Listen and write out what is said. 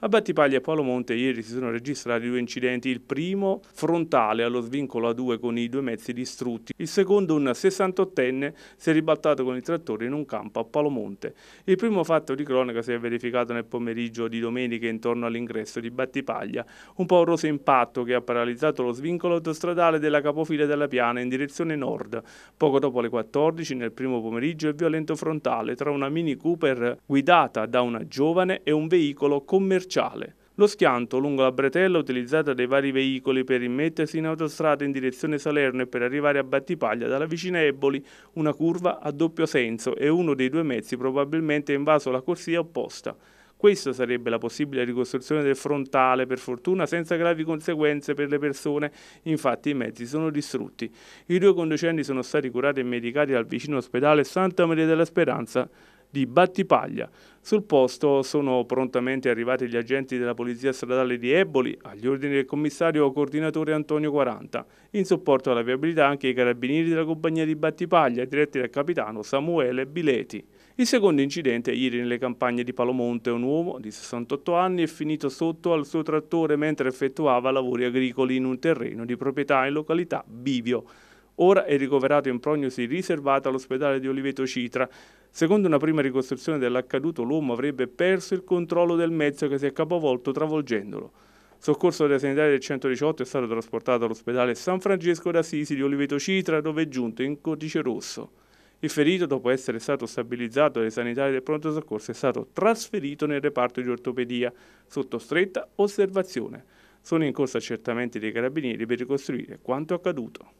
A Battipaglia e Palomonte ieri si sono registrati due incidenti, il primo frontale allo svincolo A2 con i due mezzi distrutti, il secondo un 68enne si è ribaltato con il trattore in un campo a Palomonte. Il primo fatto di cronaca si è verificato nel pomeriggio di domenica intorno all'ingresso di Battipaglia, un pauroso impatto che ha paralizzato lo svincolo autostradale della capofila della Piana in direzione nord. Poco dopo le 14 nel primo pomeriggio il violento frontale tra una Mini Cooper guidata da una giovane e un veicolo commerciale commerciale. Lo schianto lungo la bretella utilizzata dai vari veicoli per immettersi in autostrada in direzione Salerno e per arrivare a Battipaglia dalla vicina Eboli, una curva a doppio senso e uno dei due mezzi probabilmente ha invaso la corsia opposta. Questa sarebbe la possibile ricostruzione del frontale, per fortuna senza gravi conseguenze per le persone, infatti i mezzi sono distrutti. I due conducenti sono stati curati e medicati al vicino ospedale Santa Maria della Speranza di Battipaglia. Sul posto sono prontamente arrivati gli agenti della Polizia Stradale di Eboli, agli ordini del commissario coordinatore Antonio 40, in supporto alla viabilità anche i carabinieri della compagnia di Battipaglia, diretti dal capitano Samuele Bileti. Il secondo incidente ieri nelle campagne di Palomonte, un uomo di 68 anni è finito sotto al suo trattore mentre effettuava lavori agricoli in un terreno di proprietà in località Bivio. Ora è ricoverato in prognosi riservata all'ospedale di Oliveto Citra. Secondo una prima ricostruzione dell'accaduto, l'uomo avrebbe perso il controllo del mezzo che si è capovolto travolgendolo. Soccorso dai sanitari del 118 è stato trasportato all'ospedale San Francesco d'Assisi di Oliveto Citra, dove è giunto in codice rosso. Il ferito, dopo essere stato stabilizzato dai sanitari del pronto soccorso, è stato trasferito nel reparto di ortopedia sotto stretta osservazione. Sono in corso accertamenti dei carabinieri per ricostruire quanto accaduto.